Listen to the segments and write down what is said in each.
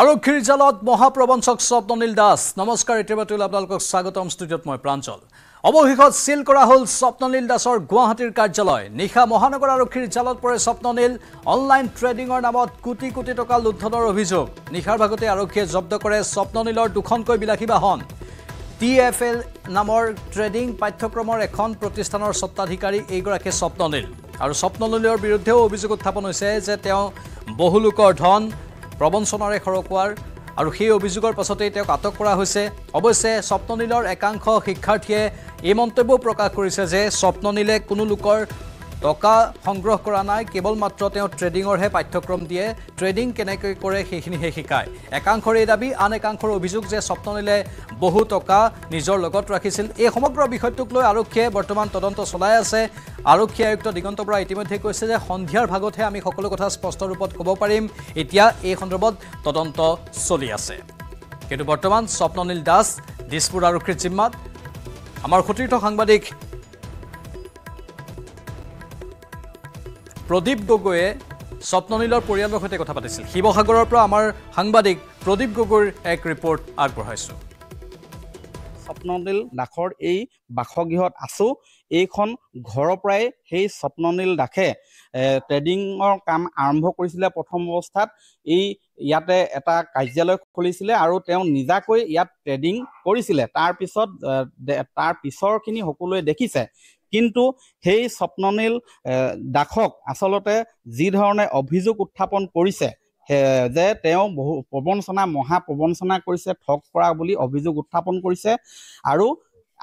আৰক্ষীৰ জালত মহাপ্ৰবঞ্চক স্বপ্নীল দাস নমস্কাৰ এতিয়া বাতৰিলে আপোনালোকক স্বাগতম ষ্টুডিঅ'ত মই প্ৰাঞ্চল অৱশেষত চিল কৰা হ'ল স্বপ্নীল দাসৰ গুৱাহাটীৰ কাৰ্যালয় নিশা মহানগৰ আৰক্ষীৰ জালত পৰে স্বপ্নীল অনলাইন ট্ৰেডিঙৰ নামত কোটি কোটি টকা লুণ্ঠনৰ অভিযোগ নিশাৰ ভাগতে আৰক্ষীয়ে জব্দ কৰে স্বপ্নীলৰ দুখনকৈ বিলাসী বাহন টি এফ এল নামৰ ট্ৰেডিং পাঠ্যক্ৰমৰ এখন প্ৰতিষ্ঠানৰ স্বত্বাধিকাৰী এইগৰাকীয়ে স্বপ্নীল আৰু স্বপ্নলীলৰ বিৰুদ্ধেও অভিযোগ উত্থাপন হৈছে যে তেওঁ বহু লোকৰ ধন প্ৰবঞ্চনাৰে সৰকোৱাৰ আৰু সেই অভিযোগৰ পাছতেই তেওঁক আটক কৰা হৈছে অৱশ্যে স্বপ্ননীলৰ একাংশ শিক্ষাৰ্থীয়ে এই মন্তব্যও প্ৰকাশ কৰিছে যে স্বপ্ননীলে কোনো লোকৰ টকা সংগ্ৰহ কৰা নাই কেৱল মাত্ৰ তেওঁ ট্ৰেডিঙৰহে পাঠ্যক্ৰম দিয়ে ট্ৰেডিং কেনেকৈ কৰে সেইখিনিহে শিকায় একাংশৰ এই দাবী আন একাংশৰ অভিযোগ যে স্বপ্নলীলে বহু টকা নিজৰ লগত ৰাখিছিল এই সমগ্ৰ বিষয়টোক লৈ আৰক্ষীয়ে বৰ্তমান তদন্ত চলাই আছে আৰক্ষী আয়ুক্ত দিগন্ত বৰা ইতিমধ্যে কৈছে যে সন্ধিয়াৰ ভাগতহে আমি সকলো কথা স্পষ্ট ৰূপত কব পাৰিম এতিয়া এই সন্দৰ্ভত তদন্ত চলি আছে কিন্তু বৰ্তমান স্বপ্ননীল দাস দিছপুৰ আৰক্ষীৰ জিম্মাত আমাৰ সতীৰ্থ সাংবাদিক প্ৰদীপ গগৈয়ে স্বপ্ননীলৰ পৰিয়ালৰ সৈতে কথা পাতিছিল শিৱসাগৰৰ পৰা আমাৰ সাংবাদিক প্ৰদীপ গগৈৰ এক ৰিপৰ্ট আগবঢ়াইছোঁ স্বপ্ননীল দাসৰ এই বাসগৃহত আছোঁ এইখন ঘৰৰ পৰাই সেই স্বপ্ননীল দাসে ট্ৰেডিঙৰ কাম আৰম্ভ কৰিছিলে প্ৰথম অৱস্থাত এই ইয়াতে এটা কাৰ্যালয় খুলিছিলে আৰু তেওঁ নিজাকৈ ইয়াত ট্ৰেডিং কৰিছিলে তাৰপিছত তাৰ পিছৰখিনি সকলোৱে দেখিছে কিন্তু সেই স্বপ্ননীল দাসক আচলতে যিধৰণে অভিযোগ উত্থাপন কৰিছে যে তেওঁ বহু প্ৰবঞ্চনা মহাপ্ৰবঞ্চনা কৰিছে ঠগ কৰা বুলি অভিযোগ উত্থাপন কৰিছে আৰু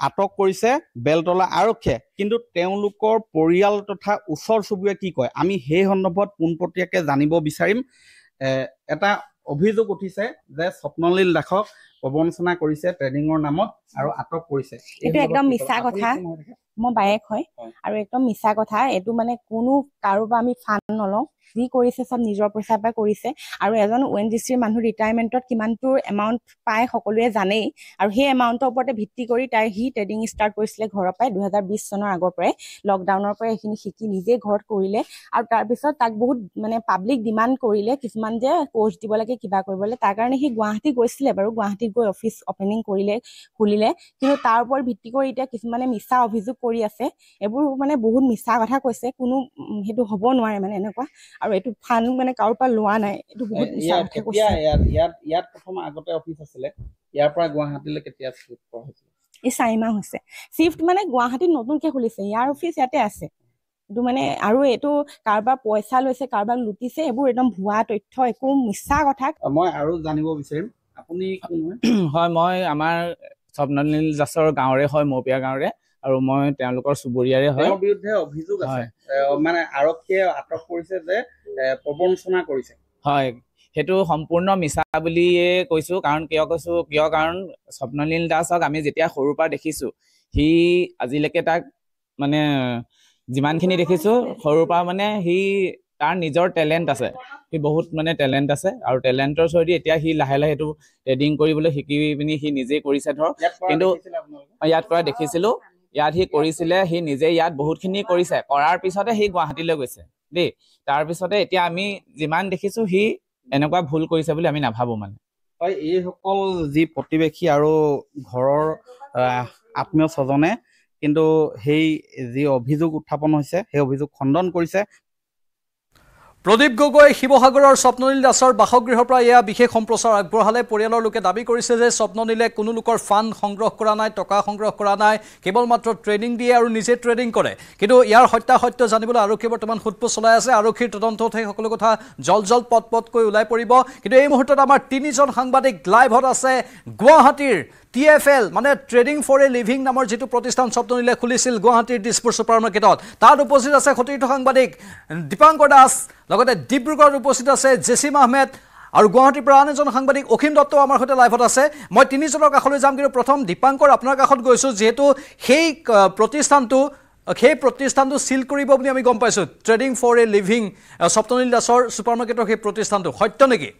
আটক কৰিছে বেলতলা আৰক্ষীয়ে কিন্তু তেওঁলোকৰ পৰিয়াল তথা ওচৰ চুবুৰীয়া কি কয় আমি সেই সন্দৰ্ভত পোনপটীয়াকৈ জানিব বিচাৰিম এটা অভিযোগ উঠিছে যে স্বপ্নলীল দাসক প্ৰবঞ্চনা কৰিছে ট্ৰেডিঙৰ নামত আৰু আটক কৰিছে এইটো একদম মিছা কথা মই বায়েক হয় আৰু একদম মিছা কথা এইটো মানে কোনো কাৰো পৰা আমি ফাণ্ড নলওঁ যি কৰিছে চব নিজৰ পইচাৰ পৰা কৰিছে আৰু এজন অ' এন জি চিৰ মানুহ ৰিটায়াৰমেণ্টত কিমানটো এমাউণ্ট পায় সকলোৱে জানেই আৰু সেই এমাউণ্টৰ ওপৰতে ভিত্তি কৰি তাই সি ট্ৰেডিং ষ্টাৰ্ট কৰিছিলে ঘৰৰ পৰাই দুহেজাৰ বিছ চনৰ আগৰ পৰাই লকডাউনৰ পৰা এইখিনি শিকি নিজেই ঘৰত কৰিলে আৰু তাৰপিছত তাক বহুত মানে পাব্লিক ডিমাণ্ড কৰিলে কিছুমান যে কোৰ্চ দিব লাগে কিবা কৰিব লাগে তাৰ কাৰণে সি গুৱাহাটী গৈছিলে বাৰু গুৱাহাটীত গৈ অফিচ অপেনিং কৰিলে খুলিলে আছিলে কিন্তু তাৰ ওপৰত ভিত্তি কৰি এতিয়া কিছুমানে মিছা অভিযোগ কৰি আছে এইবোৰ মানে বহুত মিছা কথা কৈছে কোনো সেইটো হব নোৱাৰে মানে এনেকুৱা আৰু এইটো ফাণ্ড মানে কাৰোৰ পৰা লোৱা নাই এইটো বহুত ইয়াত প্ৰথম আগতে অফিচ আছিলে ইয়াৰ পৰা গুৱাহাটীলৈ কেতিয়া শিফ্ট কৰা হৈছিল এই চাৰিমাহ হৈছে শ্বিফ্ট মানে গুৱাহাটীত নতুনকৈ খুলিছে ইয়াৰ অফিচ ইয়াতে আছে এইটো মানে আৰু এইটো কাৰোবাৰ পইচা লৈছে কাৰোবাক লুটিছে এইবোৰ একদম ভুৱা তথ্য একো মিছা কথা মই আৰু জানিব বিচাৰিম আপুনি হয় মই আমাৰ স্বপ্নলীল জাছৰ গাঁৱৰে হয় মৌপিয়া গাঁৱৰে আৰু মই তেওঁলোকৰ চুবুৰীয়াৰে হয় তেওঁৰ বিৰুদ্ধে অভিযোগ আছে মানে আৰক্ষীয়ে আটক কৰিছে যে প্ৰবঞ্চনা কৰিছে হয় সেইটো সম্পূৰ্ণ মিছা বুলিয়ে কৈছোঁ কাৰণ কিয় কৈছোঁ কিয় কাৰণ স্বপ্নলীল দাসক আমি যেতিয়া সৰুৰ পৰা দেখিছোঁ সি আজিলৈকে তাক মানে যিমানখিনি দেখিছোঁ সৰুৰ পৰা মানে সি তাৰ নিজৰ টেলেণ্ট আছে সি বহুত মানে টেলেণ্ট আছে আৰু টেলেণ্টৰ থ্ৰুৱেদি এতিয়া সি লাহে লাহে সেইটো ট্ৰেডিং কৰিবলৈ শিকি পিনি সি নিজেই কৰিছে ধৰক কিন্তু ইয়াত কৰা দেখিছিলোঁ ইয়াত সি কৰিছিলে সি নিজে ইয়াত বহুতখিনি কৰিছে কৰাৰ পিছতে সি গুৱাহাটীলৈ গৈছে দেই তাৰপিছতে এতিয়া আমি যিমান দেখিছোঁ সি এনেকুৱা ভুল কৰিছে বুলি আমি নাভাবোঁ মানে হয় এইসকল যি প্ৰতিবেশী আৰু ঘৰৰ আত্মীয় স্বজনে কিন্তু সেই যি অভিযোগ উত্থাপন হৈছে সেই অভিযোগ খণ্ডন কৰিছে প্ৰদীপ গগৈ শিৱসাগৰৰ স্বপ্নীল দাসৰ বাসগৃহৰ পৰা এয়া বিশেষ সম্প্ৰচাৰ আগবঢ়ালে পৰিয়ালৰ লোকে দাবী কৰিছে যে স্বপ্ননীলে কোনো লোকৰ ফাণ্ড সংগ্ৰহ কৰা নাই টকা সংগ্ৰহ কৰা নাই কেৱল মাত্ৰ ট্ৰেইনিং দিয়ে আৰু নিজে ট্ৰেইনিং কৰে কিন্তু ইয়াৰ সত্যাসত্য জানিবলৈ আৰক্ষীয়ে বৰ্তমান সোধপোচ চলাই আছে আৰক্ষীৰ তদন্তত সেই সকলো কথা জল জল পট পটকৈ ওলাই পৰিব কিন্তু এই মুহূৰ্তত আমাৰ তিনিজন সাংবাদিক লাইভত আছে গুৱাহাটীৰ টি এফ এল মানে ট্ৰেডিং ফৰ এ লিভিং নামৰ যিটো প্ৰতিষ্ঠান শব্দ নিলে খুলিছিল গুৱাহাটীৰ দিছপুৰ ছুপাৰ মাৰ্কেটত তাত উপস্থিত আছে সতীৰ্থ সাংবাদিক দীপাংকৰ দাস লগতে ডিব্ৰুগড়ত উপস্থিত আছে জেচিম আহমেদ আৰু গুৱাহাটীৰ পৰা আন এজন সাংবাদিক অসীম দত্তও আমাৰ সৈতে লাইভত আছে মই তিনিজনৰ কাষলৈ যাম কিন্তু প্ৰথম দীপাংকৰ আপোনাৰ কাষত গৈছোঁ যিহেতু সেই প্ৰতিষ্ঠানটো সেই প্ৰতিষ্ঠানটো চিল কৰিব বুলি আমি গম পাইছোঁ trading for a living Saptanil দাসৰ ছুপাৰ মাৰ্কেটৰ সেই প্ৰতিষ্ঠানটো সত্য নেকি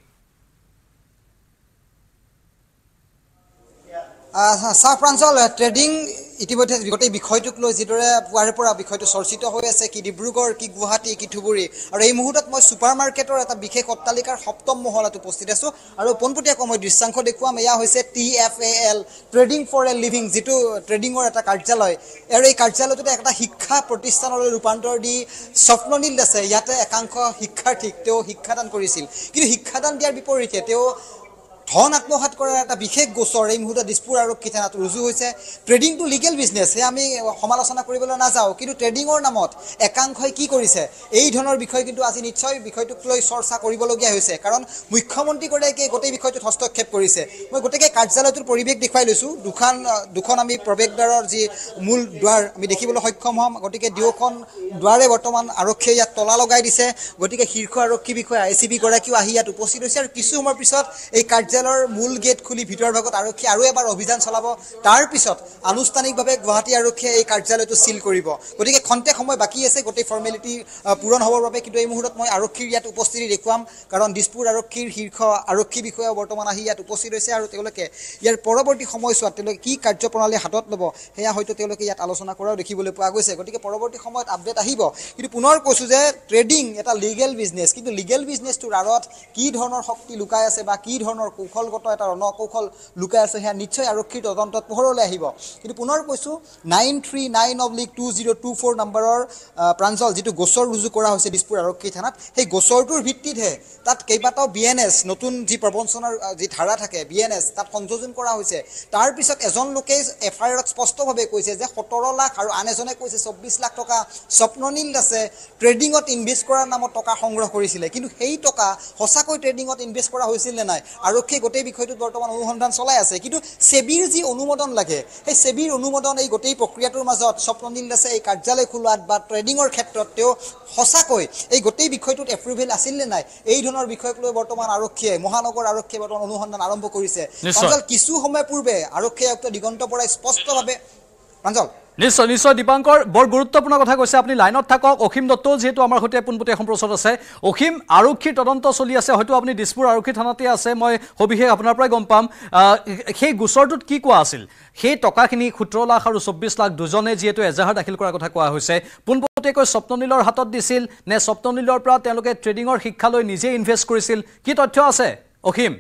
চাহ প্ৰাঞ্চল ট্ৰেডিং ইতিমধ্যে গোটেই বিষয়টোক লৈ যিদৰে পুৱাৰে পৰা বিষয়টো চৰ্চিত হৈ আছে কি ডিব্ৰুগড় কি গুৱাহাটী কি ধুবুৰী আৰু এই মুহূৰ্তত মই ছুপাৰ মাৰ্কেটৰ এটা বিশেষ অট্টালিকাৰ সপ্তম মহলাত উপস্থিত আছোঁ আৰু পোনপটীয়াকৈ মই দৃশ্যাংশ দেখুৱাম এয়া হৈছে T F A L trading for a living যিটো ট্ৰেডিঙৰ এটা কাৰ্যালয় আৰু এই কাৰ্যালয়টোতে এটা শিক্ষা প্ৰতিষ্ঠানলৈ ৰূপান্তৰ দি স্বপ্ননীল দাসে ইয়াতে একাংশ শিক্ষাৰ্থীক তেওঁ শিক্ষাদান কৰিছিল কিন্তু শিক্ষাদান দিয়াৰ বিপৰীতে তেওঁ ধন আত্মসাত কৰাৰ এটা বিশেষ গোচৰ এই মুহূৰ্তত দিছপুৰ আৰক্ষী থানাত ৰুজু হৈছে ট্ৰেডিংটো লিগেল বিজনেছ সেয়া আমি সমালোচনা কৰিবলৈ নাযাওঁ কিন্তু ট্ৰেডিঙৰ নামত একাংশই কি কৰিছে এই ধৰণৰ বিষয় কিন্তু আজি নিশ্চয় বিষয়টোক লৈ চৰ্চা কৰিবলগীয়া হৈছে কাৰণ মুখ্যমন্ত্ৰীগৰাকীয়ে গোটেই বিষয়টোত হস্তক্ষেপ কৰিছে মই গতিকে কাৰ্যালয়টোৰ পৰিৱেশ দেখুৱাই লৈছোঁ দুখন দুখন আমি প্ৰৱেশদ্বাৰৰ যি মূল দুৱাৰ আমি দেখিবলৈ সক্ষম হ'ম গতিকে দুয়োখন দুৱাৰে বৰ্তমান আৰক্ষীয়ে ইয়াত তলা লগাই দিছে গতিকে শীৰ্ষ আৰক্ষী বিষয়া এ চি বিগৰাকীও আহি ইয়াত উপস্থিত হৈছে আৰু কিছু সময়ৰ পিছত এই কাৰ্য কাৰ্যালয়ৰ মূল গেট খুলি ভিতৰৰ ভাগত আৰক্ষী আৰু এবাৰ অভিযান চলাব তাৰ পিছত আনুষ্ঠানিকভাৱে গুৱাহাটী আৰক্ষীয়ে এই কাৰ্যালয়টো চিল কৰিব গতিকে খন্তেক সময় বাকী আছে গোটেই ফৰ্মেলিটি পূৰণ হ'বৰ বাবে কিন্তু এই মুহূৰ্তত মই আৰক্ষীৰ ইয়াত উপস্থিতি দেখুৱাম কাৰণ দিছপুৰ আৰক্ষীৰ শীৰ্ষ আৰক্ষী বিষয়াও বৰ্তমান আহি ইয়াত উপস্থিত হৈছে আৰু তেওঁলোকে ইয়াৰ পৰৱৰ্তী সময়ছোৱাত তেওঁলোকে কি কাৰ্যপ্ৰণালী হাতত ল'ব সেয়া হয়তো তেওঁলোকে ইয়াত আলোচনা কৰাও দেখিবলৈ পোৱা গৈছে গতিকে পৰৱৰ্তী সময়ত আপডেট আহিব কিন্তু পুনৰ কৈছোঁ যে ট্ৰেডিং এটা লিগেল বিজনেছ কিন্তু লিগেল বিজনেছটোৰ আঁৰত কি ধৰণৰ শক্তি লুকাই আছে বা কি ধৰণৰ কৌশলগত এটা ৰণকৌশল লুকাই আছে সেয়া নিশ্চয় আৰক্ষীৰ তদন্তত পোহৰলৈ আহিব কিন্তু পুনৰ কৈছোঁ nine three nine of two zero' two four নম্বৰৰ প্ৰাঞ্জল যিটো গোচৰ ৰুজু কৰা হৈছে দিছপুৰ আৰক্ষী থানাত সেই গোচৰটোৰ ভিত্তিতহে তাত কেইবাটাও বি এন এছ নতুন যি প্ৰবঞ্চনাৰ যি ধাৰা থাকে বি এন এছ তাত সংযোজন কৰা হৈছে তাৰপিছত এজন লোকেই এফ আই আৰত স্পষ্টভাৱে কৈছে যে সোতৰ লাখ আৰু আন এজনে কৈছে চৌব্বিছ লাখ টকা স্বপ্ননীল দাসে ট্ৰেডিঙত ইনভেষ্ট কৰাৰ নামত টকা সংগ্ৰহ কৰিছিলে কিন্তু সেই টকা সঁচাকৈ ট্ৰেডিঙত ইনভেষ্ট কৰা হৈছিল নে নাই আৰক্ষী বিভাগে গোটেই বিষয়টোত বৰ্তমান অনুসন্ধান চলাই আছে কিন্তু ছেবিৰ যি অনুমোদন লাগে সেই ছেবিৰ অনুমোদন এই গোটেই প্ৰক্ৰিয়াটোৰ মাজত স্বপ্নীল দাসে এই কাৰ্যালয় খোলোৱাত বা ট্ৰেডিঙৰ ক্ষেত্ৰত তেওঁ সঁচাকৈ এই গোটেই বিষয়টোত এপ্ৰুভেল আছিল নে নাই এই ধৰণৰ বিষয়ক লৈ বৰ্তমান আৰক্ষীয়ে মহানগৰ আৰক্ষীয়ে বৰ্তমান অনুসন্ধান আৰম্ভ কৰিছে কিছু সময় পূৰ্বে আৰক্ষী আয়ুক্ত দিগন্ত পৰাই স্পষ্টভাৱে প্ৰাঞ্জল নিশ্চয় নিশ্চয় দীপাংকৰ বৰ গুৰুত্বপূৰ্ণ কথা কৈছে আপুনি লাইনত থাকক অসীম দত্ত যিহেতু আমাৰ সৈতে পোনপটীয়া সম্প্ৰচাৰ আছে অসীম আৰক্ষীৰ তদন্ত চলি আছে হয়তো আপুনি দিছপুৰ আৰক্ষী থানাতে আছে মই সবিশেষ আপোনাৰ পৰাই গম পাম সেই গোচৰটোত কি কোৱা আছিল সেই টকাখিনি সোতৰ লাখ আৰু চৌব্বিছ লাখ দুজনে যিহেতু এজাহাৰ দাখিল কৰাৰ কথা কোৱা হৈছে পোনপটীয়াকৈ স্বপ্ননীলৰ হাতত দিছিল নে স্বপ্ননীলৰ পৰা তেওঁলোকে ট্ৰেডিঙৰ শিক্ষা লৈ নিজেই ইনভেষ্ট কৰিছিল কি তথ্য আছে অসীম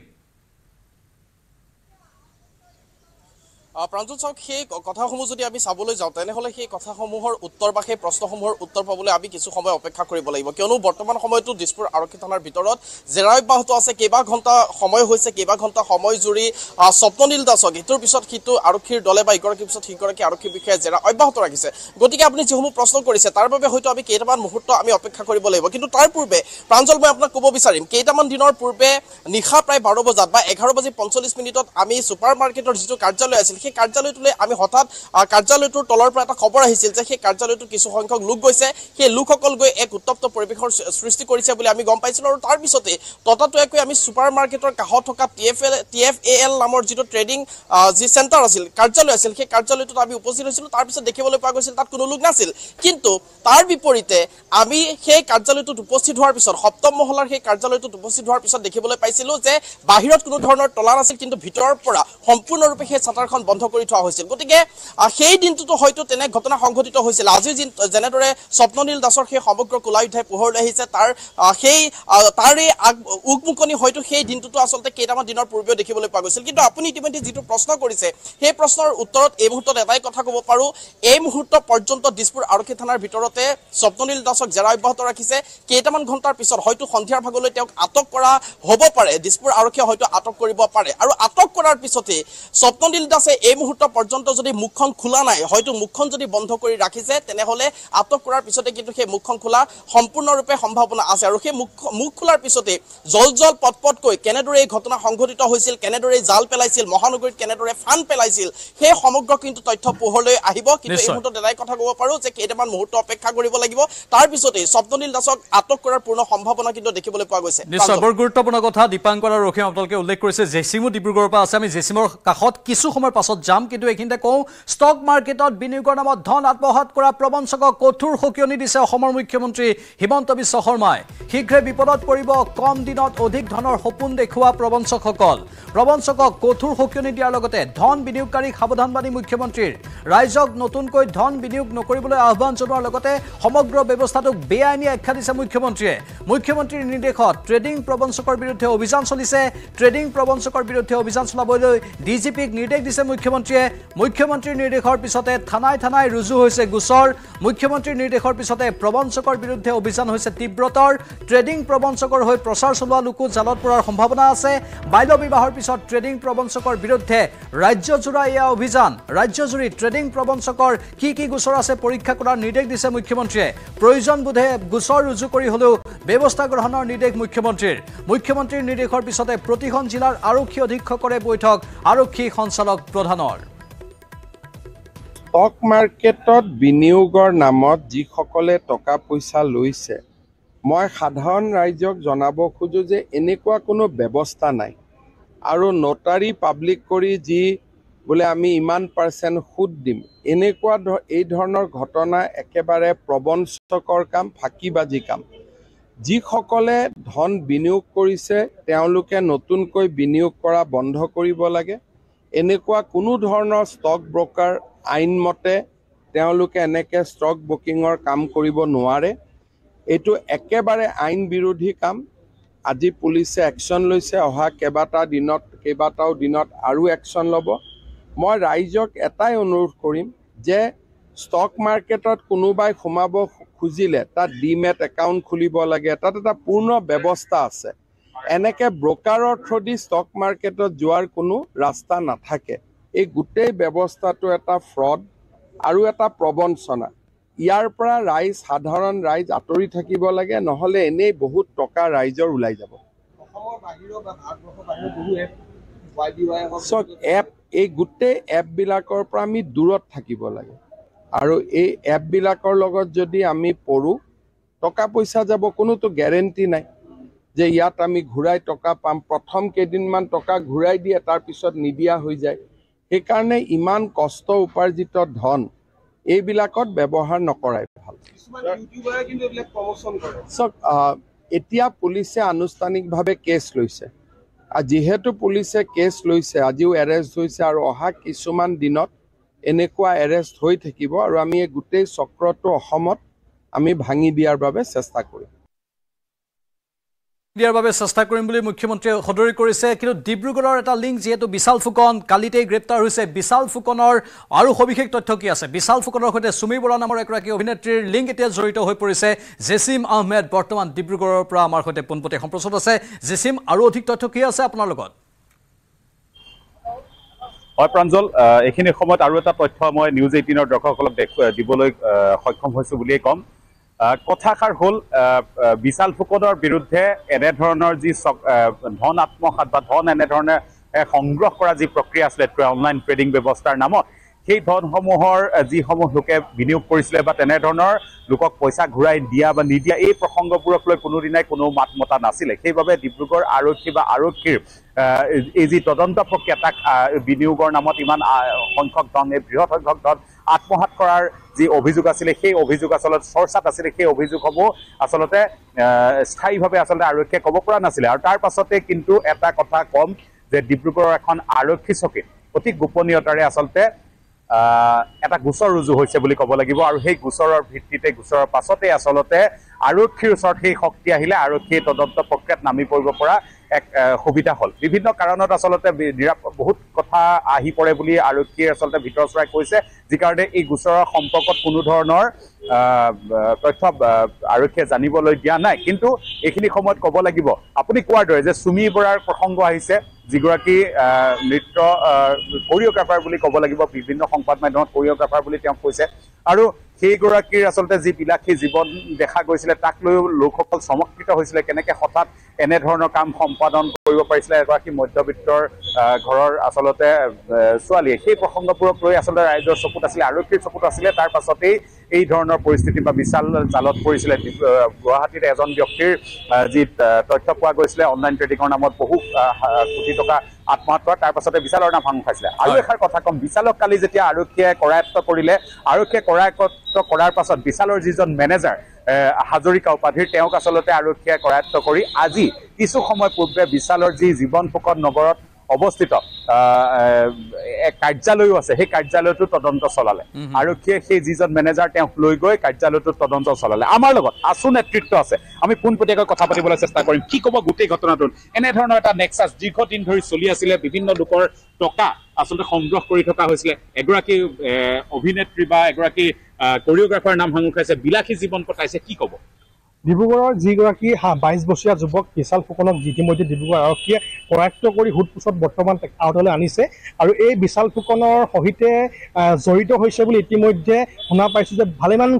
প্ৰাঞ্জল চাওক সেই কথাসমূহ যদি আমি চাবলৈ যাওঁ তেনেহ'লে সেই কথাসমূহৰ উত্তৰ বা সেই প্ৰশ্নসমূহৰ উত্তৰ পাবলৈ আমি কিছু সময় অপেক্ষা কৰিব লাগিব কিয়নো বৰ্তমান সময়তো দিছপুৰ আৰক্ষী থানাৰ ভিতৰত জেৰা অব্যাহত আছে কেইবা ঘণ্টা সময় হৈছে কেইবা ঘণ্টা সময় জুৰি স্বপ্ননীল দাসক ইটোৰ পিছত সিটো আৰক্ষীৰ দলে বা ইগৰাকীৰ পিছত সিগৰাকী আৰক্ষী বিষয়াই জেৰা অব্যাহত ৰাখিছে গতিকে আপুনি যিসমূহ প্ৰশ্ন কৰিছে তাৰ বাবে হয়তো আমি কেইটামান মুহূৰ্ত আমি অপেক্ষা কৰিব লাগিব কিন্তু তাৰ পূৰ্বে প্ৰাঞ্জল মই আপোনাক ক'ব বিচাৰিম কেইটামান দিনৰ পূৰ্বে নিশা প্ৰায় বাৰ বজাত বা এঘাৰ বাজি পঞ্চল্লিছ মিনিটত আমি ছুপাৰ মাৰ্কেটৰ যিটো কাৰ্যালয় আছিল সেই কাৰ্যালয়টোলৈ আমি হঠাৎ কাৰ্যালয়টোৰ তলৰ পৰা এটা খবৰ আহিছিল যে সেই কাৰ্যালয়টোত কিছু সংখ্যক লোক গৈছে সেই লোকসকল গৈ এক উত্তপ্ত পৰিৱেশৰ সৃষ্টি কৰিছে বুলি আমি গম পাইছিলোঁ আৰু তাৰ পিছতে আমি ছুপাৰ মাৰ্কেটৰ কাষত থকা T F L T F A L নামৰ যিটো ট্ৰেডিং যি চেণ্টাৰ আছিল কাৰ্যালয় আছিল সেই কাৰ্যালয়টোত আমি উপস্থিত তাৰ তাৰপিছত দেখিবলৈ পোৱা গৈছিল তাত কোনো লোক নাছিল কিন্তু তাৰ বিপৰীতে আমি সেই কাৰ্যালয়টোত উপস্থিত হোৱাৰ পিছত সপ্তম মহলাৰ সেই কাৰ্যালয়টোত উপস্থিত হোৱাৰ পিছত দেখিবলৈ পাইছিলোঁ যে বাহিৰত কোনো ধৰণৰ তলা নাছিল কিন্তু ভিতৰৰ পৰা সম্পূৰ্ণৰূপে সেই চাটাৰখন বন্ধ কৰি থোৱা হৈছিল গতিকে সেই দিনটোতো হয়তো তেনে ঘটনা সংঘটিত হৈছিল আজিৰ যেনেদৰে স্বপ্ননীল দাসৰ সেই সমগ্ৰ কোলায়ুদ্ধাই পোহৰলৈ আহিছে তাৰ সেই তাৰেই আগ উগমুকনি হয়তো সেই দিনটোতো আচলতে কেইটামান দিনৰ পূৰ্বেও দেখিবলৈ পোৱা গৈছিল কিন্তু আপুনি ইতিমধ্যে যিটো প্ৰশ্ন কৰিছে সেই প্ৰশ্নৰ উত্তৰত এই মুহূৰ্তত এটাই কথা ক'ব পাৰোঁ এই মুহূৰ্ত পৰ্যন্ত দিছপুৰ আৰক্ষী থানাৰ ভিতৰতে স্বপ্ননীল দাসক জেৰা অব্যাহত ৰাখিছে কেইটামান ঘণ্টাৰ পিছত হয়তো সন্ধিয়াৰ ভাগলৈ তেওঁক আটক কৰা হ'ব পাৰে দিছপুৰ আৰক্ষীয়ে হয়তো আটক কৰিব পাৰে আৰু আটক কৰাৰ পিছতে স্বপ্ননীল দাসে এই মুহূৰ্ত পৰ্যন্ত যদি মুখখন খোলা নাই হয়তো মুখখন যদি বন্ধ কৰি ৰাখিছে তেনেহ'লে আটক কৰাৰ পিছতে কিন্তু সেই মুখখন খোলা সম্পূৰ্ণৰূপে সম্ভাৱনা আছে আৰু সেই মুখ মুখ খোলাৰ পিছতেই জল জল পটপটকৈ কেনেদৰে এই ঘটনা সংঘটিত হৈছিল কেনেদৰে জাল পেলাইছিল মহানগৰীত কেনেদৰে ফান পেলাইছিল সেই সমগ্ৰ কিন্তু তথ্য পোহৰলৈ আহিব কিন্তু এই মুহূৰ্তত এটাই কথা ক'ব পাৰোঁ যে কেইটামান মুহূৰ্ত অপেক্ষা কৰিব লাগিব তাৰপিছতেই স্বপ্নীল দাসক আটক কৰাৰ পূৰ্ণ সম্ভাৱনা কিন্তু দেখিবলৈ পোৱা গৈছে নিশ্চয় বৰ গুৰুত্বপূৰ্ণ কথা দীপাংকৰ আৰু ৰখিম আপোনালোকে উল্লেখ কৰিছে জেচিমো ডিব্ৰুগড়ৰ পৰা আছে আমি জেচিমৰ কাষত কিছু সময়ৰ পাছত পাছত যাম কিন্তু এইখিনিতে কওঁ ষ্টক মাৰ্কেটত বিনিয়োগৰ নামত ধন আত্মসাত কৰা প্ৰবঞ্চকক কঠোৰ সকিয়নি দিছে অসমৰ মুখ্যমন্ত্ৰী হিমন্ত বিশ্ব শৰ্মাই শীঘ্ৰে বিপদত পৰিব কম দিনত অধিক ধনৰ সপোন দেখুওৱা প্ৰবঞ্চকসকল প্ৰবঞ্চকক কঠোৰ সকিয়নি দিয়াৰ লগতে ধন বিনিয়োগকাৰীক সাৱধানবাণী মুখ্যমন্ত্ৰীৰ ৰাইজক নতুনকৈ ধন বিনিয়োগ নকৰিবলৈ আহ্বান জনোৱাৰ লগতে সমগ্ৰ ব্যৱস্থাটোক বেআইনী আখ্যা দিছে মুখ্যমন্ত্ৰীয়ে মুখ্যমন্ত্ৰীৰ নিৰ্দেশত ট্ৰেডিং প্ৰবঞ্চকৰ বিৰুদ্ধে অভিযান চলিছে ট্ৰেডিং প্ৰবঞ্চকৰ বিৰুদ্ধে অভিযান চলাবলৈ ডি জি পিক নিৰ্দেশ দিছে মুখ্য মুখ্যমন্ত্ৰীয়ে মুখ্যমন্ত্ৰীৰ নিৰ্দেশৰ পিছতে থানাই থানাই ৰুজু হৈছে গোচৰ মুখ্যমন্ত্ৰীৰ নিৰ্দেশৰ পিছতে প্ৰবঞ্চকৰ বিৰুদ্ধে অভিযান হৈছে তীব্ৰতৰ ট্ৰেডিং প্ৰবঞ্চকৰ হৈ প্ৰচাৰ চলোৱা লোকো জালত পৰাৰ সম্ভাৱনা আছে বাল্য বিবাহৰ পিছত ট্ৰেডিং প্ৰবঞ্চকৰ বিৰুদ্ধে ৰাজ্যজোৰা এয়া অভিযান ৰাজ্যজুৰি ট্ৰেডিং প্ৰবঞ্চকৰ কি কি গোচৰ আছে পৰীক্ষা কৰাৰ নিৰ্দেশ দিছে মুখ্যমন্ত্ৰীয়ে প্ৰয়োজনবোধে গোচৰ ৰুজু কৰি হ'লেও ব্যৱস্থা গ্ৰহণৰ নিৰ্দেশ মুখ্যমন্ত্ৰীৰ মুখ্যমন্ত্ৰীৰ নিৰ্দেশৰ পিছতে প্ৰতিখন জিলাৰ আৰক্ষী অধীক্ষকৰে বৈঠক আৰক্ষী সঞ্চালক প্ৰধানৰ ষ্টক মাৰ্কেটত বিনিয়োগৰ নামত যিসকলে টকা পইচা লৈছে মই সাধাৰণ ৰাইজক জনাব খোজোঁ যে এনেকুৱা কোনো ব্যৱস্থা নাই আৰু নটাৰী পাব্লিক কৰি যি বোলে আমি ইমান পাৰ্চেণ্ট সুদ দিম এনেকুৱা এই ধৰণৰ ঘটনা একেবাৰে প্ৰবঞ্চকৰ কাম ফাঁকিবাজি কাম যিসকলে ধন বিনিয়োগ কৰিছে তেওঁলোকে নতুনকৈ বিনিয়োগ কৰা বন্ধ কৰিব লাগে এনেকুৱা কোনো ধৰণৰ ষ্টক ব্ৰকাৰ আইনমতে তেওঁলোকে এনেকৈ ষ্টক বুকিঙৰ কাম কৰিব নোৱাৰে এইটো একেবাৰে আইন বিৰোধী কাম আজি পুলিচে একশ্যন লৈছে অহা কেইবাটাও দিনত কেইবাটাও দিনত আৰু একশ্যন ল'ব মই ৰাইজক এটাই অনুৰোধ কৰিম যে ষ্টক মাৰ্কেটত কোনোবাই সোমাব খুজিলে তাত ডিমেট একাউণ্ট খুলিব লাগে তাত এটা পূৰ্ণ ব্যৱস্থা আছে এনেকে ব্ৰকাৰৰ থ্ৰুদি ষ্টক মাৰ্কেটত যোৱাৰ কোনো ৰাস্তা নাথাকে এই গোটেই ব্যৱস্থাটো এটা ফ্ৰড আৰু এটা প্ৰবঞ্চনা ইয়াৰ পৰা ৰাইজ সাধাৰণ ৰাইজ আঁতৰি থাকিব লাগে নহ'লে এনেই বহুত টকা ৰাইজৰ ওলাই যাব চ এপ এই গোটেই এপবিলাকৰ পৰা আমি দূৰত থাকিব লাগে আৰু এই এপবিলাকৰ লগত যদি আমি পৰোঁ টকা পইচা যাব কোনোতো গেৰেণ্টি নাই যে ইয়াত আমি ঘূৰাই টকা পাম প্ৰথম কেইদিনমান টকা ঘূৰাই দিয়ে তাৰপিছত নিদিয়া হৈ যায় সেইকাৰণে ইমান কষ্ট উপাৰ্জিত ধন এইবিলাকত ব্যৱহাৰ নকৰাই ভাল চাওক এতিয়া পুলিচে আনুষ্ঠানিকভাৱে কেছ লৈছে যিহেতু পুলিচে কেছ লৈছে আজিও এৰেষ্ট হৈছে আৰু অহা কিছুমান দিনত এনেকুৱা এৰেষ্ট হৈ থাকিব আৰু আমি এই গোটেই চক্ৰটো অসমত আমি ভাঙি দিয়াৰ বাবে চেষ্টা কৰিম দিয়াৰ বাবে চেষ্টা কৰিম বুলি মুখ্যমন্ত্ৰীয়ে সদৰি কৰিছে কিন্তু ডিব্ৰুগড়ৰ এটা লিংক যিহেতু বিশাল ফুকন কালিতেই গ্ৰেপ্তাৰ হৈছে বিশাল ফুকনৰ আৰু সবিশেষ তথ্য কি আছে বিশাল ফুকনৰ সৈতে সুমি বৰা নামৰ এগৰাকী অভিনেত্ৰীৰ লিংক এতিয়া জড়িত হৈ পৰিছে জেচিম আহমেদ বৰ্তমান ডিব্ৰুগড়ৰ পৰা আমাৰ সৈতে পোনপটীয়া সম্প্ৰচাৰ আছে জেচিম আৰু অধিক তথ্য কি আছে আপোনাৰ লগত হয় প্ৰাঞ্জল এইখিনি সময়ত আৰু এটা তথ্য মই নিউজ এইটিনৰ দৰ্শকসকলক দিবলৈ সক্ষম হৈছোঁ বুলিয়েই ক'ম কথাষাৰ হ'ল বিশাল ফুকনৰ বিৰুদ্ধে এনেধৰণৰ যি ধন আত্মসাত বা ধন এনেধৰণে সংগ্ৰহ কৰা যি প্ৰক্ৰিয়া আছিলে অনলাইন ট্ৰেডিং ব্যৱস্থাৰ নামত সেই ধনসমূহৰ যিসমূহ লোকে বিনিয়োগ কৰিছিলে বা তেনেধৰণৰ লোকক পইচা ঘূৰাই দিয়া বা নিদিয়া এই প্ৰসংগবোৰক লৈ কোনোদিনাই কোনো মাত মতা নাছিলে সেইবাবে ডিব্ৰুগড় আৰক্ষী বা আৰক্ষীৰ এই যি তদন্ত প্ৰক্ৰিয়া তাক বিনিয়োগৰ নামত ইমান সংখ্যক ধন এই বৃহৎ সংখ্যক ধন আত্মসাত কৰাৰ যি অভিযোগ আছিলে সেই অভিযোগ আচলতে চৰ্চাত আছিলে সেই অভিযোগসমূহ আচলতে স্থায়ীভাৱে আচলতে আৰক্ষীয়ে ক'ব পৰা নাছিলে আৰু তাৰ পাছতে কিন্তু এটা কথা ক'ম যে ডিব্ৰুগড়ৰ এখন আৰক্ষী চকীত অতি গোপনীয়তাৰে আচলতে এটা গোচৰ ৰুজু হৈছে বুলি ক'ব লাগিব আৰু সেই গোচৰৰ ভিত্তিতে গোচৰৰ পাছতে আচলতে আৰক্ষীৰ ওচৰত সেই শক্তি আহিলে আৰক্ষীয়ে তদন্ত প্ৰক্ৰিয়াত নামি পৰিব পৰা এক সুবিধা হ'ল বিভিন্ন কাৰণত আচলতে বহুত কথা আহি পৰে বুলি আৰক্ষীয়ে আচলতে ভিতৰ চৰাই কৈছে যি কাৰণে এই গোচৰৰ সম্পৰ্কত কোনো ধৰণৰ তথ্য আৰক্ষীয়ে জানিবলৈ দিয়া নাই কিন্তু এইখিনি সময়ত ক'ব লাগিব আপুনি কোৱাৰ দৰে যে চুমি বৰাৰ প্ৰসংগ আহিছে যিগৰাকী নৃত্য কোৰিঅ'গ্ৰাফাৰ বুলি ক'ব লাগিব বিভিন্ন সংবাদ মাধ্যমত কোৰিঅ'গ্ৰাফাৰ বুলি তেওঁ কৈছে আৰু সেইগৰাকীৰ আচলতে যি বিলাসী জীৱন দেখা গৈছিলে তাক লৈও লোকসকল চমকৃত হৈছিলে কেনেকৈ হঠাৎ এনেধৰণৰ কাম সম্পাদন কৰিব পাৰিছিলে এগৰাকী মধ্যবিত্তৰ ঘৰৰ আচলতে ছোৱালীয়ে সেই প্ৰসংগবোৰক লৈ আচলতে ৰাইজৰ চকুত আছিলে আৰক্ষীৰ চকুত আছিলে তাৰ পাছতেই এই ধৰণৰ পৰিস্থিতি বা বিশাল জালত পৰিছিলে গুৱাহাটীত এজন ব্যক্তিৰ যি তথ্য পোৱা গৈছিলে অনলাইন ট্ৰেডিঙৰ নামত বহু কোটি টকা আত্মহত্যা পাছতে বিশালৰ নাম ভাং খাইছিলে আৰু এষাৰ কথা ক'ম বিশালক কালি যেতিয়া আৰক্ষীয়ে কৰায়ত্ব কৰিলে আৰক্ষীয়ে কৰায়ত্ব কৰাৰ পাছত বিশালৰ যিজন মেনেজাৰ হাজৰিকা উপাধিৰ তেওঁক আচলতে আৰক্ষীয়ে কৰায়ত্ব কৰি আজি কিছু সময় পূৰ্বে বিশালৰ যি জীৱন ফুকন নগৰত অৱস্থিত কাৰ্যালয়ো আছে সেই কাৰ্যালয়টো তদন্ত চলালে আৰক্ষীয়ে সেই যিজন মেনেজাৰ তেওঁক লৈ গৈ কাৰ্যালয়টোত তদন্ত চলালে আমাৰ লগত আছো নেতৃত্ব আছে আমি পোনপটীয়াকৈ কথা পাতিবলৈ চেষ্টা কৰিম কি ক'ব গোটেই ঘটনাটোত এনেধৰণৰ এটা নেক্সাচ দীৰ্ঘদিন ধৰি চলি আছিলে বিভিন্ন লোকৰ টকা আচলতে সংগ্ৰহ কৰি থকা হৈছিলে এগৰাকী অভিনেত্ৰী বা এগৰাকী কৰিঅগ্ৰাফাৰ নাম সাঙুৰ খাইছে বিলাসী জীৱন কটাইছে কি ক'ব ডিব্ৰুগড়ৰ যিগৰাকী বাইছ বছৰীয়া যুৱক বিশাল ফুকনক ইতিমধ্যে ডিব্ৰুগড় আৰক্ষীয়ে কৰায়ত্ব কৰি সোধ পোছত বৰ্তমান আওতালৈ আনিছে আৰু এই বিশাল ফুকনৰ সহিতে জড়িত হৈছে বুলি ইতিমধ্যে শুনা পাইছোঁ যে ভালেমান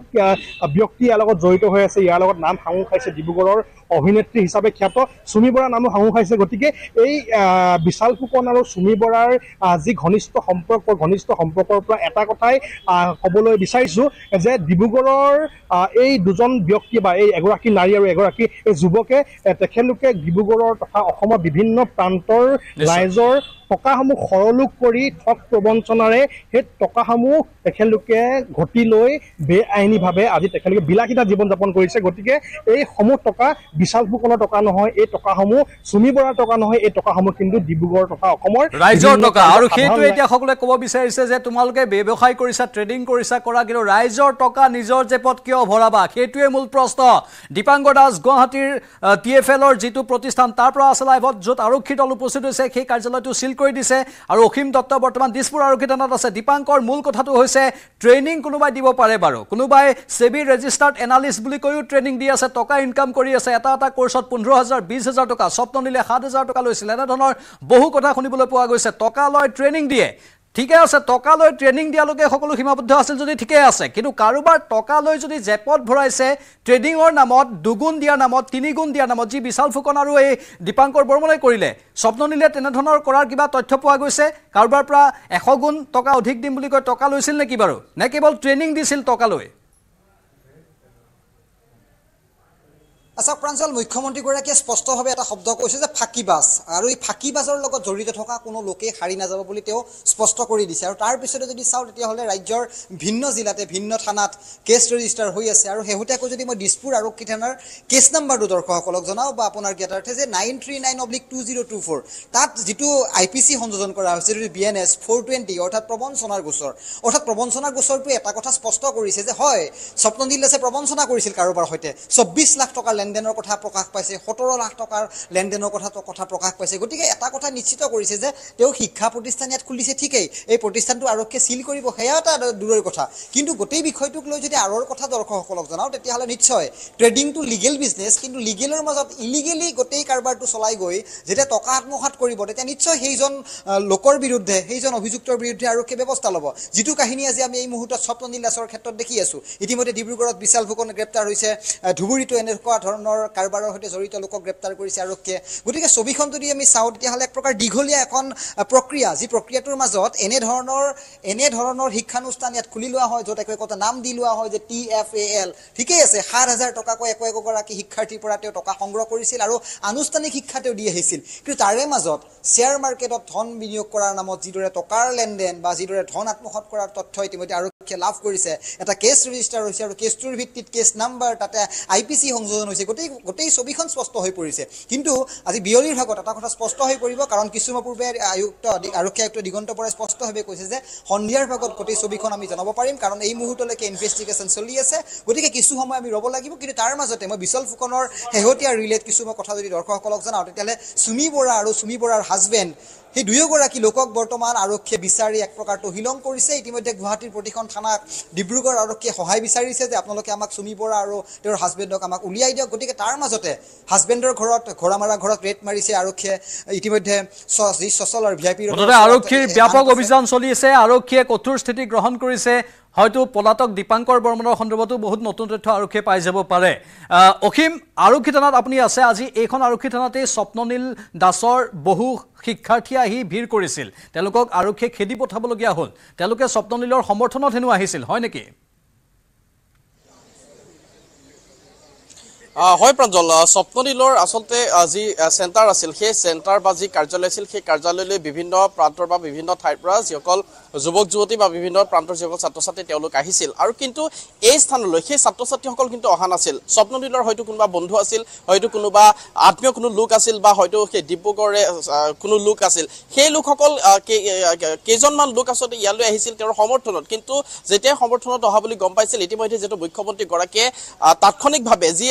ব্যক্তি ইয়াৰ লগত জড়িত হৈ আছে ইয়াৰ লগত নাম সাঙুৰ খাইছে ডিব্ৰুগড়ৰ অভিনেত্ৰী হিচাপে খ্যাত চুমি বৰা নামো হাঁহো খাইছে গতিকে এই বিশাল ফুকন আৰু চুমি বৰাৰ যি ঘনিষ্ঠ সম্পৰ্ক ঘনিষ্ঠ সম্পৰ্কৰ পৰা এটা কথাই ক'বলৈ বিচাৰিছোঁ যে ডিব্ৰুগড়ৰ এই দুজন ব্যক্তি বা এই এগৰাকী নাৰী আৰু এগৰাকী এই যুৱকে তেখেতলোকে ডিব্ৰুগড়ৰ তথা অসমৰ বিভিন্ন প্ৰান্তৰ ৰাইজৰ টকাসমূহ সৰলোক কৰি ঠগ প্ৰবঞ্চনাৰে সেই টকাসমূহ তেখেতলোকে ঘটি লৈ বেআইনীভাৱে আজি তেখেতলোকে বিলাসীতা জীৱন যাপন কৰিছে গতিকে এইসমূহ টকা বিশাল ফুকনৰ টকা নহয় এই টকাসমূহ চুমি বৰাৰ টকা নহয় এই টকাসমূহ কিন্তু ডিব্ৰুগড় টকা অসমৰ ৰাইজৰ টকা আৰু সেইটো এতিয়া সকলোৱে ক'ব বিচাৰিছে যে তোমালোকে ব্যৱসায় কৰিছা ট্ৰেডিং কৰিছা কৰা কিন্তু ৰাইজৰ টকা নিজৰ জেপত কিয় ভৰাবা সেইটোৱে মূল প্ৰশ্ন দীপাংগ দাস গুৱাহাটীৰ টি এফ এলৰ যিটো প্ৰতিষ্ঠান তাৰ পৰা আছে লাইভত য'ত আৰক্ষী দল উপস্থিত হৈছে সেই কাৰ্যালয়টো চিল কৰি দিছে আৰু অসীম দত্ত বৰ্তমান দিছপুৰ আৰক্ষী থানাত আছে দীপাংকৰ মূল কথাটো হৈছে ট্ৰেইনিং কোনোবাই দিব পাৰে বাৰু কোনোবাই ছেবি ৰেজিষ্টাৰ্ড এনালিষ্ট বুলি কৈও ট্ৰেইনিং দি আছে টকা ইনকাম কৰি আছে এটা এটা কোৰ্চত পোন্ধৰ হাজাৰ বিছ হাজাৰ টকা স্বপ্ন নিলে সাত হাজাৰ টকা লৈছিল এনেধৰণৰ বহু কথা শুনিবলৈ পোৱা গৈছে টকা লয় ট্ৰেইনিং দিয়ে ঠিকে আছে টকা লৈ ট্ৰেডিং দিয়ালৈকে সকলো সীমাবদ্ধ আছিল যদি ঠিকে আছে কিন্তু কাৰোবাৰ টকা লৈ যদি জেপত ভৰাইছে ট্ৰেডিঙৰ নামত দুগুণ দিয়াৰ নামত তিনিগুণ দিয়াৰ নামত যি বিশাল ফুকন আৰু এই দীপাংকৰ বৰ্মনে কৰিলে স্বপ্ননীলে তেনেধৰণৰ কৰাৰ কিবা তথ্য পোৱা গৈছে কাৰোবাৰ পৰা এশ গুণ টকা অধিক দিম বুলি কৈ টকা লৈছিল নেকি বাৰু নে কেৱল ট্ৰেইনিং দিছিল টকা আচ্ছা প্ৰাঞ্চল মুখ্যমন্ত্ৰীগৰাকীয়ে স্পষ্টভাৱে এটা শব্দ কৈছে যে ফাঁকিবাজ আৰু এই ফাঁকিবাজৰ লগত জড়িত থকা কোনো লোকেই সাৰি নাযাব বুলি তেওঁ স্পষ্ট কৰি দিছে আৰু তাৰপিছতে যদি চাওঁ তেতিয়াহ'লে ৰাজ্যৰ ভিন্ন জিলাতে ভিন্ন থানাত কেছ ৰেজিষ্টাৰ হৈ আছে আৰু শেহতীয়াকৈ যদি মই দিছপুৰ আৰক্ষী থানাৰ কেছ নাম্বাৰটো দৰ্শকসকলক জনাওঁ বা আপোনাৰ জ্ঞাতাৰ্থে যে nine three nine oblique two zero' two four তাত যিটো আই পি চি সংযোজন কৰা হৈছে যিটো B N S four twenty অৰ্থাৎ প্ৰবঞ্চনাৰ গোচৰ অৰ্থাৎ প্ৰবঞ্চনাৰ গোচৰটোৱে এটা কথা স্পষ্ট কৰিছে যে হয় স্বপ্নদিল দাসে প্ৰবঞ্চনা কৰিছিল কাৰোবাৰ সৈতে চৌব্বিছ লাখ টকাৰ লেনদেনৰ কথা প্ৰকাশ পাইছে সোতৰ লাখ টকাৰ লেনদেনৰ কথা কথা প্ৰকাশ পাইছে গতিকে এটা কথা নিশ্চিত কৰিছে যে তেওঁ শিক্ষা প্ৰতিষ্ঠান ইয়াত খুলিছে ঠিকেই এই প্ৰতিষ্ঠানটো আৰক্ষীয়ে চিল কৰিব সেয়া এটা দূৰৈৰ কথা কিন্তু গোটেই বিষয়টোক লৈ যদি আঁৰৰ কথা দৰ্শকসকলক জনাওঁ তেতিয়াহ'লে নিশ্চয় ট্ৰেডিংটো লিগেল বিজনেছ কিন্তু লিগেলৰ মাজত ইলিগেলি গোটেই কাৰোবাৰটো চলাই গৈ যেতিয়া টকা আত্মসাত কৰিব তেতিয়া নিশ্চয় সেইজন লোকৰ বিৰুদ্ধে সেইজন অভিযুক্তৰ বিৰুদ্ধে আৰক্ষীয়ে ব্যৱস্থা ল'ব যিটো কাহিনী আজি আমি এই মুহূৰ্তত স্বপ্ন নীল দাসৰ ক্ষেত্ৰত দেখি আছোঁ ইতিমধ্যে ডিব্ৰুগড়ত বিশাল ফুকন গ্ৰেপ্তাৰ হৈছে ধুবুৰীটো এনেকুৱা ধৰণৰ ধৰণৰ কাৰোবাৰৰ সৈতে জড়িত লোকক গ্ৰেপ্তাৰ কৰিছে আৰক্ষীয়ে গতিকে ছবিখন যদি আমি চাওঁ তেতিয়াহ'লে এক প্ৰকাৰ দীঘলীয়া এখন প্ৰক্ৰিয়া যি প্ৰক্ৰিয়াটোৰ মাজত এনেধৰণৰ এনেধৰণৰ শিক্ষানুষ্ঠান ইয়াত খুলি লোৱা হয় য'ত একো একোটা নাম দি লোৱা হয় যে টি এফ এ এল ঠিকেই আছে সাত হাজাৰ টকাকৈ একো একোগৰাকী শিক্ষাৰ্থীৰ পৰা তেওঁ টকা সংগ্ৰহ কৰিছিল আৰু আনুষ্ঠানিক শিক্ষা তেওঁ দি আহিছিল কিন্তু তাৰে মাজত শ্বেয়াৰ মাৰ্কেটত ধন বিনিয়োগ কৰাৰ নামত যিদৰে টকাৰ লেনদেন বা যিদৰে ধন আত্মসাত কৰাৰ তথ্য ইতিমধ্যে আৰু পক্ষে লাভ কৰিছে এটা কেছ ৰেজিষ্টাৰ হৈছে আৰু কেছটোৰ ভিত্তিত কেছ নাম্বাৰ তাতে আই পি চি সংযোজন হৈছে গোটেই গোটেই ছবিখন স্পষ্ট হৈ পৰিছে কিন্তু আজি বিয়লিৰ ভাগত এটা কথা স্পষ্ট হৈ পৰিব কাৰণ কিছুমান পূৰ্বে আয়ুক্ত আৰক্ষী আয়ুক্ত দিগন্ত বৰাই স্পষ্টভাৱে কৈছে যে সন্ধিয়াৰ ভাগত গোটেই ছবিখন আমি জনাব পাৰিম কাৰণ এই মুহূৰ্তলৈকে ইনভেষ্টিগেশ্যন চলি আছে গতিকে কিছু সময় আমি ৰ'ব লাগিব কিন্তু তাৰ মাজতে মই বিশাল ফুকনৰ শেহতীয়া ৰিলেট কিছুমান কথা যদি দৰ্শকসকলক জনাওঁ তেতিয়াহ'লে চুমি বৰা আৰু চুমি বৰাৰ হাজবেণ্ড সেই দুয়োগৰাকী লোকক বৰ্তমান আৰক্ষীয়ে বিচাৰি এক প্ৰকাৰ তহিলং কৰিছে ইতিমধ্যে গুৱাহাটীৰ প্ৰতিখন থানাক ডিব্ৰুগড় আৰক্ষীয়ে সহায় বিচাৰিছে যে আপোনালোকে আমাক চুমি বৰা আৰু তেওঁৰ হাজবেণ্ডক আমাক উলিয়াই দিয়ক গতিকে তাৰ মাজতে হাজবেণ্ডৰ ঘৰত ঘোৰা মৰা ঘৰত ৰেট মাৰিছে আৰক্ষীয়ে ইতিমধ্যে যি সচল আৰু ভি আই পিৰ আৰক্ষীৰ ব্যাপক অভিযান চলি আছে আৰক্ষীয়ে কঠোৰ স্থিতি গ্ৰহণ কৰিছে হয়তো পলাতক দীপাংকৰ বৰ্মনৰ সন্দৰ্ভতো বহুত নতুন তথ্য আৰক্ষীয়ে পাই যাব পাৰে অসীম আৰক্ষী থানাত আপুনি আছে আজি এইখন আৰক্ষী থানাতেই স্বপ্ননীল দাসৰ বহু শিক্ষাৰ্থী আহি ভিৰ কৰিছিল তেওঁলোকক আৰক্ষীয়ে খেদি পঠাবলগীয়া হল তেওঁলোকে স্বপ্ননীলৰ সমৰ্থনত হেনো আহিছিল হয় নেকি হয় প্ৰাঞ্জল স্বপ্নীলৰ আচলতে যি চেণ্টাৰ আছিল সেই চেণ্টাৰ বা যি কাৰ্যালয় আছিল সেই কাৰ্যালয়লৈ বিভিন্ন প্ৰান্তৰ বা বিভিন্ন ঠাইৰ পৰা যিসকল যুৱক যুৱতী বা বিভিন্ন প্ৰান্তৰ যিসকল ছাত্ৰ ছাত্ৰী তেওঁলোক আহিছিল আৰু কিন্তু এই স্থানলৈ সেই ছাত্ৰ ছাত্ৰীসকল কিন্তু অহা নাছিল স্বপ্নীলৰ হয়তো কোনোবা বন্ধু আছিল হয়তো কোনোবা আত্মীয় কোনো লোক আছিল বা হয়তো সেই ডিব্ৰুগড়ৰে কোনো লোক আছিল সেই লোকসকল কেইজনমান লোক আচলতে ইয়ালৈ আহিছিল তেওঁৰ সমৰ্থনত কিন্তু যেতিয়াই সমৰ্থনত অহা বুলি গম পাইছিল ইতিমধ্যে যিহেতু মুখ্যমন্ত্ৰীগৰাকীয়ে তাৎক্ষণিকভাৱে যি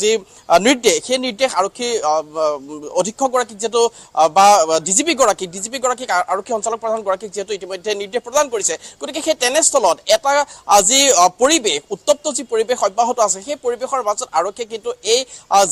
যি নিৰ্দেশ সেই নিৰ্দেশ আৰক্ষী অধীক্ষকগৰাকীক যিহেতু বা ডি জি পিগৰাকীক ডি জি পিগৰাকীক আৰক্ষী সঞ্চালক প্ৰধানগৰাকীক যিহেতু ইতিমধ্যে নিৰ্দেশ প্ৰদান কৰিছে গতিকে সেই তেনেস্থলত এটা যি পৰিৱেশ উত্তপ্ত যি পৰিৱেশ অব্যাহত আছে সেই পৰিৱেশৰ মাজত আৰক্ষীয়ে কিন্তু এই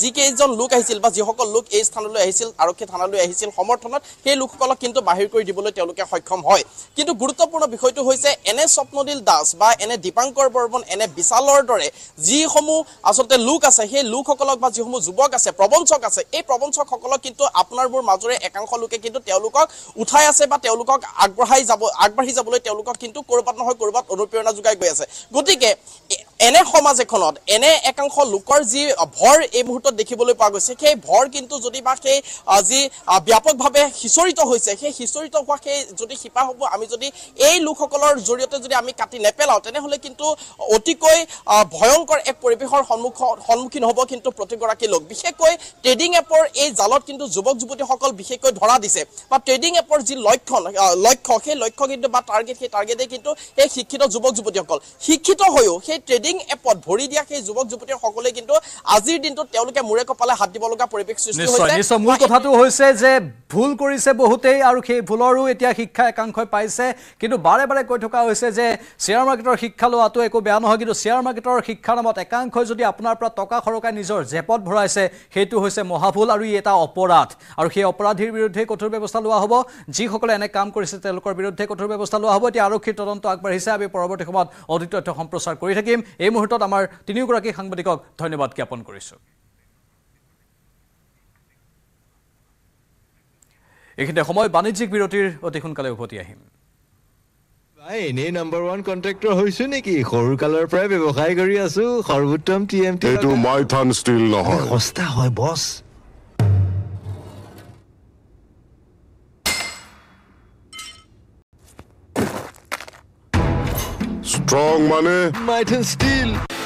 যিকেইজন লোক আহিছিল বা যিসকল লোক এই স্থানলৈ আহিছিল আৰক্ষী থানালৈ আহিছিল সমৰ্থনত সেই লোকসকলক কিন্তু বাহিৰ কৰি দিবলৈ তেওঁলোকে সক্ষম হয় কিন্তু গুৰুত্বপূৰ্ণ বিষয়টো হৈছে এনে স্বপ্নদিল দাস বা এনে দীপাংকৰ বৰ্মন এনে বিশালৰ দৰে যিসমূহ আচলতে লোক আছে সেই সেই লোকসকলক বা যিসমূহ যুৱক আছে প্ৰবঞ্চক আছে এই প্ৰবঞ্চকসকলক কিন্তু আপোনাৰবোৰ মাজৰে একাংশ লোকে কিন্তু তেওঁলোকক উঠাই আছে বা তেওঁলোকক আগবঢ়াই যাব আগবাঢ়ি যাবলৈ তেওঁলোকক কিন্তু ক'ৰবাত নহয় ক'ৰবাত অনুপ্ৰেৰণা যোগাই গৈ আছে গতিকে এনে সমাজ এখনত এনে একাংশ লোকৰ যি ভৰ এই মুহূৰ্তত দেখিবলৈ পোৱা গৈছে সেই ভৰ কিন্তু যদি বা সেই যি ব্যাপকভাৱে সিঁচৰিত হৈছে সেই সিঁচৰিত হোৱা সেই যদি শিপাসমূহ আমি যদি এই লোকসকলৰ জৰিয়তে যদি আমি কাটি নেপেলাওঁ তেনেহ'লে কিন্তু অতিকৈ ভয়ংকৰ এক পৰিৱেশৰ সন্মুখ সন্মুখীন হ'ব কিন্তু প্ৰতিগৰাকী লোক বিশেষকৈ ট্ৰেডিং এপৰ এই জালত কিন্তু যুৱক যুৱতীসকল বিশেষকৈ ধৰা দিছে বা ট্ৰেডিং এপৰ যি লক্ষণ লক্ষ্য সেই লক্ষ্য কিন্তু বা টাৰ্গেট সেই টাৰ্গেটেই কিন্তু সেই শিক্ষিত যুৱক যুৱতীসকল শিক্ষিত হৈও সেই ট্ৰেডিং ডেটিং এপত ভৰি দিয়া সেই যুৱক যুৱতীসকলে কিন্তু আজিৰ দিনটোত তেওঁলোকে মূৰে কপালে হাত দিব লগা পৰিৱেশ সৃষ্টি হৈছে নিশ্চয় মূল কথাটো হৈছে যে ভুল কৰিছে বহুতেই আৰু সেই ভুলৰো এতিয়া শিক্ষা একাংশই পাইছে কিন্তু বাৰে বাৰে কৈ থকা হৈছে যে শ্বেয়াৰ মাৰ্কেটৰ শিক্ষা লোৱাটো একো বেয়া নহয় কিন্তু শ্বেয়াৰ মাৰ্কেটৰ শিক্ষাৰ নামত একাংশই যদি আপোনাৰ পৰা টকা সৰকাই নিজৰ জেপত ভৰাইছে সেইটো হৈছে মহাভুল আৰু ই এটা অপৰাধ আৰু সেই অপৰাধীৰ বিৰুদ্ধে কঠোৰ ব্যৱস্থা লোৱা হ'ব যিসকলে এনে কাম কৰিছে তেওঁলোকৰ বিৰুদ্ধে কঠোৰ ব্যৱস্থা লোৱা হ'ব এতিয়া আৰক্ষীৰ তদন্ত আগবাঢ়িছে আমি পৰৱৰ্তী সময়ত অধিক তথ্য সম্প্ৰচাৰ কৰি থাকিম এই মুহূৰ্তত আমাৰ তিনিওগৰাকী সাংবাদিকক ধন্যবাদ জ্ঞাপন কৰিছোঁ এইখিনিতে সময় বাণিজ্যিক বিৰতিৰ অতি সোনকালে উভতি আহিম নাম্বাৰ কণ্ট্ৰেক্টৰ হৈছো নেকি সৰু কালৰ পৰাই ব্যৱসায় কৰি আছো সৰ্বোত্তম বছ Strong Money. Might Steel.